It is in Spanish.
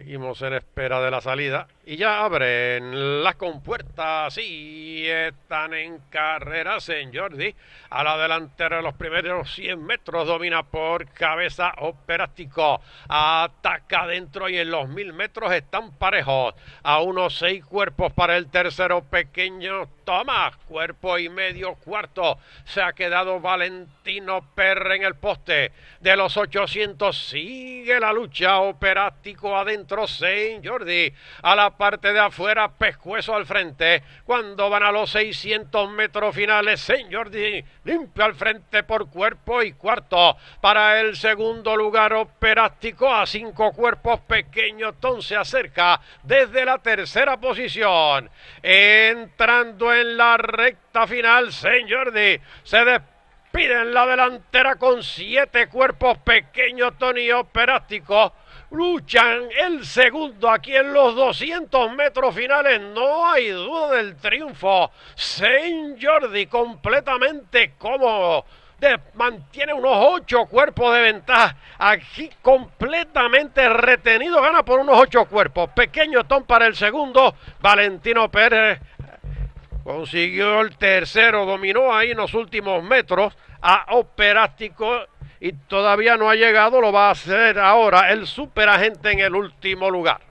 Seguimos en espera de la salida y ya abren las compuertas y están en carrera, señor Jordi. al la delantera de los primeros 100 metros domina por cabeza operático, Ataca adentro y en los 1000 metros están parejos. A unos seis cuerpos para el tercero pequeño más, cuerpo y medio cuarto. Se ha quedado Valentino Perre en el poste. De los 800 sigue la lucha. Operático adentro, señor Jordi. A la parte de afuera, pescuezo al frente. Cuando van a los 600 metros finales, Saint Jordi limpio al frente por cuerpo y cuarto. Para el segundo lugar, Operático a cinco cuerpos pequeños. Ton se acerca desde la tercera posición. Entrando en en la recta final, Saint Jordi. Se despide en la delantera con siete cuerpos pequeños, Tony Operástico. Luchan el segundo aquí en los 200 metros finales. No hay duda del triunfo. Saint Jordi completamente cómodo. mantiene unos ocho cuerpos de ventaja. Aquí completamente retenido, gana por unos ocho cuerpos. Pequeño Tom para el segundo, Valentino Pérez Consiguió el tercero, dominó ahí en los últimos metros a Operástico y todavía no ha llegado, lo va a hacer ahora el superagente en el último lugar.